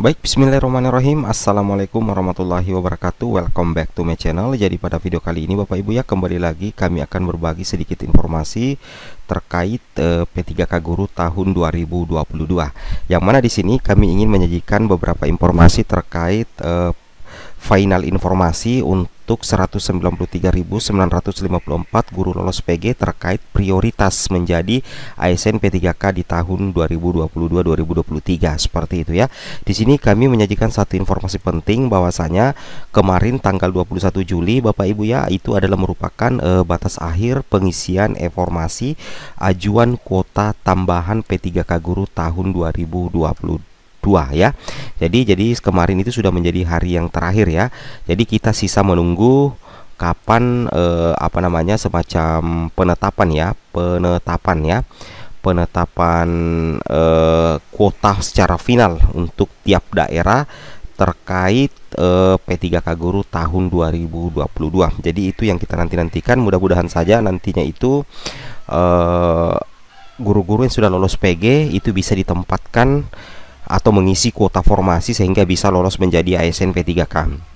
Baik, bismillahirrahmanirrahim Assalamualaikum warahmatullahi wabarakatuh Welcome back to my channel Jadi pada video kali ini Bapak Ibu ya kembali lagi Kami akan berbagi sedikit informasi Terkait eh, P3K Guru tahun 2022 Yang mana di sini kami ingin menyajikan beberapa informasi terkait eh, Final informasi untuk untuk 193.954 guru lolos PG terkait prioritas menjadi ASN P3K di tahun 2022-2023 seperti itu ya. Di sini kami menyajikan satu informasi penting bahwasanya kemarin tanggal 21 Juli Bapak Ibu ya itu adalah merupakan e, batas akhir pengisian informasi ajuan kuota tambahan P3K guru tahun 2022 2 ya. Jadi jadi kemarin itu sudah menjadi hari yang terakhir ya. Jadi kita sisa menunggu kapan eh, apa namanya semacam penetapan ya, penetapan ya. Penetapan eh, kuota secara final untuk tiap daerah terkait eh, P3K Guru tahun 2022. Jadi itu yang kita nanti-nantikan mudah-mudahan saja nantinya itu eh, guru-guru yang sudah lolos PG itu bisa ditempatkan atau mengisi kuota formasi sehingga bisa lolos menjadi ASN P3K.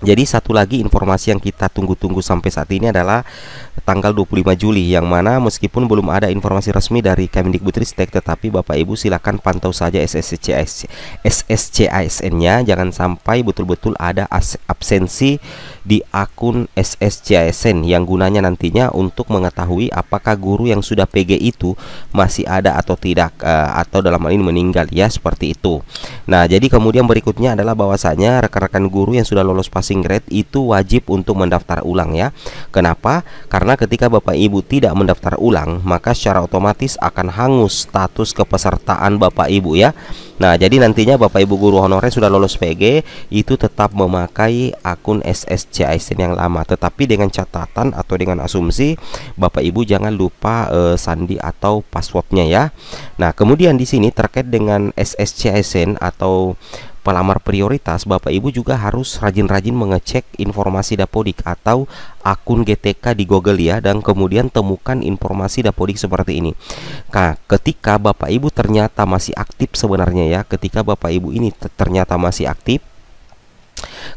Jadi satu lagi informasi yang kita tunggu-tunggu sampai saat ini adalah tanggal 25 Juli yang mana meskipun belum ada informasi resmi dari Kemendikbudristek tetapi Bapak Ibu silakan pantau saja SSCIS SSCISN-nya jangan sampai betul-betul ada absensi di akun SSCISN yang gunanya nantinya untuk mengetahui apakah guru yang sudah PG itu masih ada atau tidak eh, atau dalam hal ini meninggal ya seperti itu. Nah, jadi kemudian berikutnya adalah bahwasanya rekan-rekan guru yang sudah lolos passing grade itu wajib untuk mendaftar ulang ya. Kenapa? Karena ketika Bapak Ibu tidak mendaftar ulang, maka secara otomatis akan hangus status kepesertaan Bapak Ibu ya. Nah, jadi nantinya Bapak Ibu guru honorer sudah lolos PG itu tetap memakai akun SSC ASN yang lama, tetapi dengan catatan atau dengan asumsi Bapak Ibu jangan lupa uh, sandi atau passwordnya ya. Nah, kemudian di sini terkait dengan SSC ASN atau pelamar prioritas, Bapak Ibu juga harus rajin-rajin mengecek informasi Dapodik atau akun GTK di Google ya dan kemudian temukan informasi Dapodik seperti ini. Nah, ketika Bapak Ibu ternyata masih aktif sebenarnya ya, ketika Bapak Ibu ini ternyata masih aktif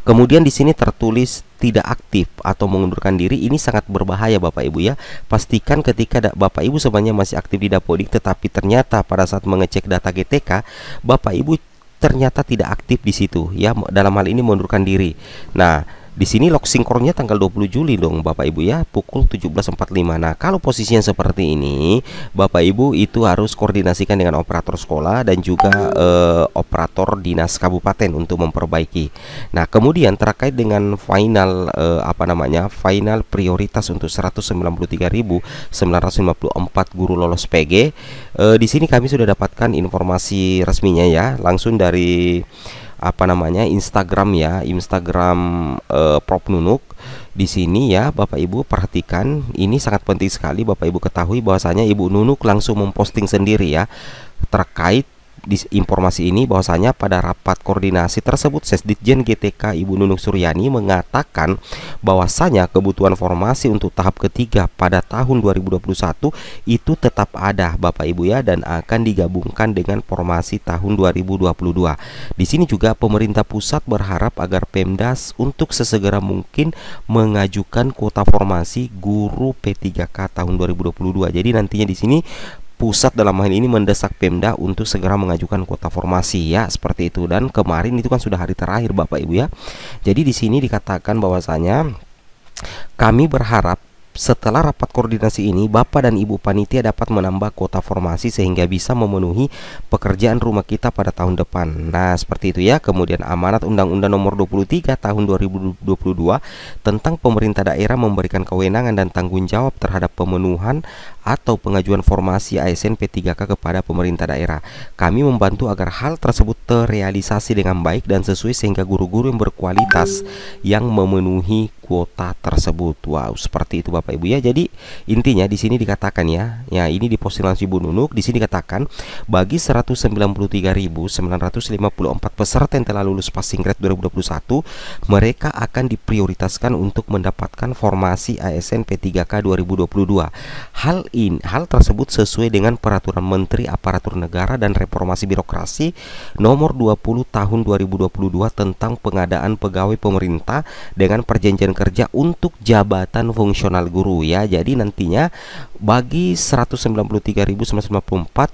Kemudian di sini tertulis tidak aktif atau mengundurkan diri ini sangat berbahaya Bapak Ibu ya. Pastikan ketika Bapak Ibu sebenarnya masih aktif di Dapodik tetapi ternyata pada saat mengecek data GTK, Bapak Ibu ternyata tidak aktif di situ ya dalam hal ini mundurkan diri. Nah, di sini lock sinkronnya tanggal 20 Juli dong Bapak Ibu ya pukul 17.45. Nah, kalau posisinya seperti ini, Bapak Ibu itu harus koordinasikan dengan operator sekolah dan juga eh, operator dinas kabupaten untuk memperbaiki. Nah, kemudian terkait dengan final eh, apa namanya? final prioritas untuk 193.954 guru lolos PG. Eh, di sini kami sudah dapatkan informasi resminya ya, langsung dari apa namanya Instagram ya Instagram uh, Prop Nunuk di sini ya Bapak Ibu perhatikan ini sangat penting sekali Bapak Ibu ketahui bahwasanya Ibu Nunuk langsung memposting sendiri ya terkait di informasi ini bahwasanya pada rapat koordinasi tersebut Sesditjen GTK Ibu Nunung Suryani mengatakan bahwasanya kebutuhan formasi untuk tahap ketiga pada tahun 2021 itu tetap ada Bapak Ibu ya dan akan digabungkan dengan formasi tahun 2022. Di sini juga pemerintah pusat berharap agar Pemdas untuk sesegera mungkin mengajukan kuota formasi guru P3K tahun 2022. Jadi nantinya di sini pusat dalam hal ini mendesak Pemda untuk segera mengajukan kuota formasi ya seperti itu dan kemarin itu kan sudah hari terakhir Bapak Ibu ya. Jadi di sini dikatakan bahwasanya kami berharap setelah rapat koordinasi ini, Bapak dan Ibu Panitia dapat menambah kuota formasi sehingga bisa memenuhi pekerjaan rumah kita pada tahun depan. Nah, seperti itu ya. Kemudian amanat Undang-Undang Nomor 23 Tahun 2022 tentang pemerintah daerah memberikan kewenangan dan tanggung jawab terhadap pemenuhan atau pengajuan formasi ASN P3K kepada pemerintah daerah. Kami membantu agar hal tersebut terrealisasi dengan baik dan sesuai sehingga guru-guru yang berkualitas yang memenuhi kuota tersebut. Wow, seperti itu Bapak Ibu ya. Jadi intinya di sini dikatakan ya. Ya, ini di postingan si Bu Nunuk di sini dikatakan bagi 193.954 peserta yang telah lulus passing grade 2021, mereka akan diprioritaskan untuk mendapatkan formasi ASN P3K 2022. Hal in hal tersebut sesuai dengan peraturan Menteri Aparatur Negara dan Reformasi Birokrasi nomor 20 tahun 2022 tentang pengadaan pegawai pemerintah dengan perjanjian kerja untuk jabatan fungsional guru ya. Jadi nantinya bagi 193.954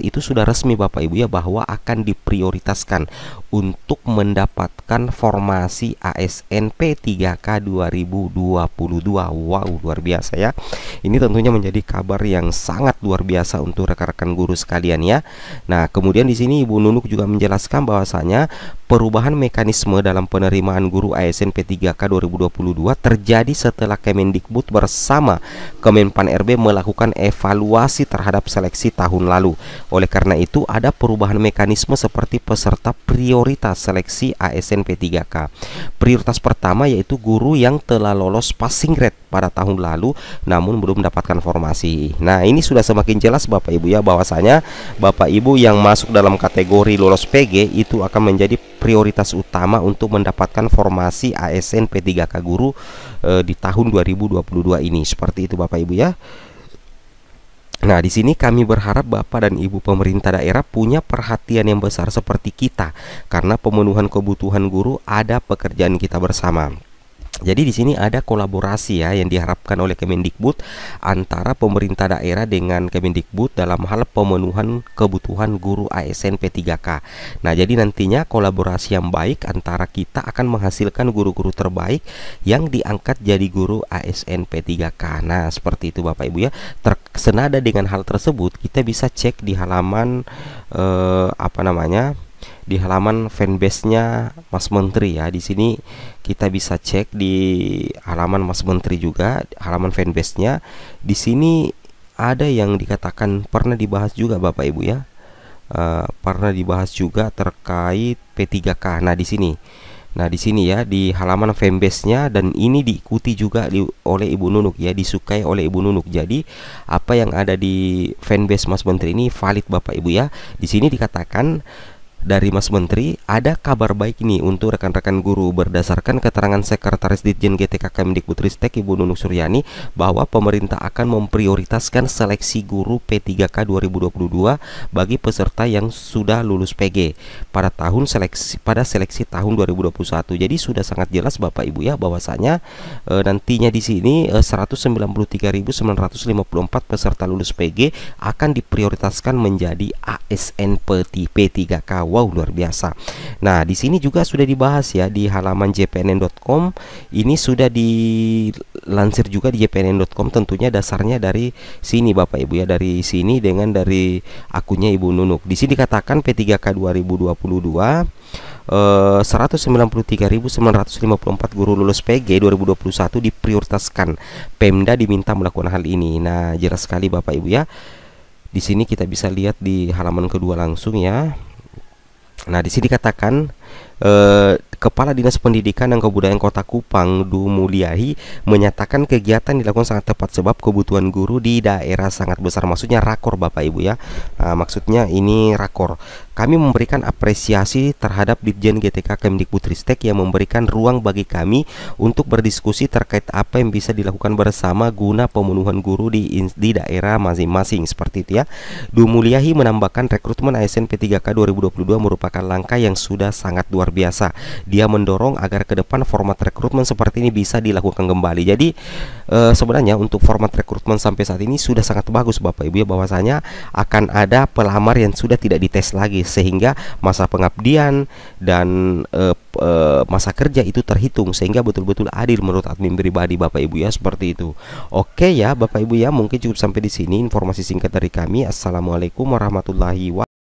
itu sudah resmi Bapak Ibu ya bahwa akan diprioritaskan untuk mendapatkan formasi ASN P3K 2022. Wow, luar biasa ya. Ini tentunya menjadi kabar yang sangat luar biasa untuk rekan-rekan guru sekalian ya. Nah, kemudian di sini Ibu Nunuk juga menjelaskan bahwasanya Perubahan mekanisme dalam penerimaan guru ASN P3K 2022 terjadi setelah Kemendikbud bersama Kemenpan RB melakukan evaluasi terhadap seleksi tahun lalu. Oleh karena itu, ada perubahan mekanisme seperti peserta prioritas seleksi ASN P3K. Prioritas pertama yaitu guru yang telah lolos passing grade pada tahun lalu namun belum mendapatkan formasi. Nah, ini sudah semakin jelas Bapak Ibu ya bahwasanya Bapak Ibu yang masuk dalam kategori lolos PG itu akan menjadi prioritas utama untuk mendapatkan formasi ASN P3K guru eh, di tahun 2022 ini. Seperti itu Bapak Ibu ya. Nah, di sini kami berharap Bapak dan Ibu pemerintah daerah punya perhatian yang besar seperti kita karena pemenuhan kebutuhan guru ada pekerjaan kita bersama. Jadi di sini ada kolaborasi ya yang diharapkan oleh Kemendikbud antara pemerintah daerah dengan Kemendikbud dalam hal pemenuhan kebutuhan guru ASN P3K. Nah, jadi nantinya kolaborasi yang baik antara kita akan menghasilkan guru-guru terbaik yang diangkat jadi guru ASN P3K. Nah, seperti itu Bapak Ibu ya. senada dengan hal tersebut, kita bisa cek di halaman eh, apa namanya? di halaman fanbase-nya Mas Menteri ya. Di sini kita bisa cek di halaman Mas Menteri juga, halaman fanbase-nya. Di sini ada yang dikatakan pernah dibahas juga Bapak Ibu ya. Uh, pernah dibahas juga terkait P3K. Nah, di sini. Nah, di sini ya di halaman fanbase-nya dan ini diikuti juga di, oleh Ibu Nunuk ya, disukai oleh Ibu Nunuk. Jadi, apa yang ada di fanbase Mas Menteri ini valid Bapak Ibu ya. Di sini dikatakan dari Mas Menteri, ada kabar baik nih untuk rekan-rekan guru berdasarkan keterangan Sekretaris Ditjen GTK Kemdikbud Ibu Nunuk Suryani bahwa pemerintah akan memprioritaskan seleksi guru P3K 2022 bagi peserta yang sudah lulus PG pada tahun seleksi pada seleksi tahun 2021. Jadi sudah sangat jelas Bapak Ibu ya bahwasanya e, nantinya di sini e, 193.954 peserta lulus PG akan diprioritaskan menjadi ASN P3K wow luar biasa nah di sini juga sudah dibahas ya di halaman jpnn.com ini sudah dilansir juga di jpnn.com tentunya dasarnya dari sini Bapak Ibu ya dari sini dengan dari akunnya Ibu Nunuk di sini dikatakan P3K 2022 193.954 guru lulus PG 2021 diprioritaskan. Pemda diminta melakukan hal ini. Nah, jelas sekali Bapak Ibu ya. Di sini kita bisa lihat di halaman kedua langsung ya. Nah, di sini dikatakan eh, Kepala Dinas Pendidikan dan Kebudayaan Kota Kupang, Du Muliahi, menyatakan kegiatan dilakukan sangat tepat sebab kebutuhan guru di daerah sangat besar. Maksudnya rakor Bapak Ibu ya. Nah, maksudnya ini rakor. Kami memberikan apresiasi terhadap Dirjen GTK Kemdikbudristek yang memberikan ruang bagi kami untuk berdiskusi terkait apa yang bisa dilakukan bersama guna pemenuhan guru di di daerah masing-masing seperti itu ya. Du Muliahi menambahkan rekrutmen ASN P3K 2022 merupakan langkah yang sudah sangat luar biasa dia mendorong agar ke depan format rekrutmen seperti ini bisa dilakukan kembali. Jadi e, sebenarnya untuk format rekrutmen sampai saat ini sudah sangat bagus Bapak Ibu ya bahwasanya akan ada pelamar yang sudah tidak dites lagi sehingga masa pengabdian dan e, e, masa kerja itu terhitung sehingga betul-betul adil menurut admin pribadi Bapak Ibu ya seperti itu. Oke ya Bapak Ibu ya mungkin cukup sampai di sini informasi singkat dari kami. Assalamualaikum warahmatullahi wabarakatuh.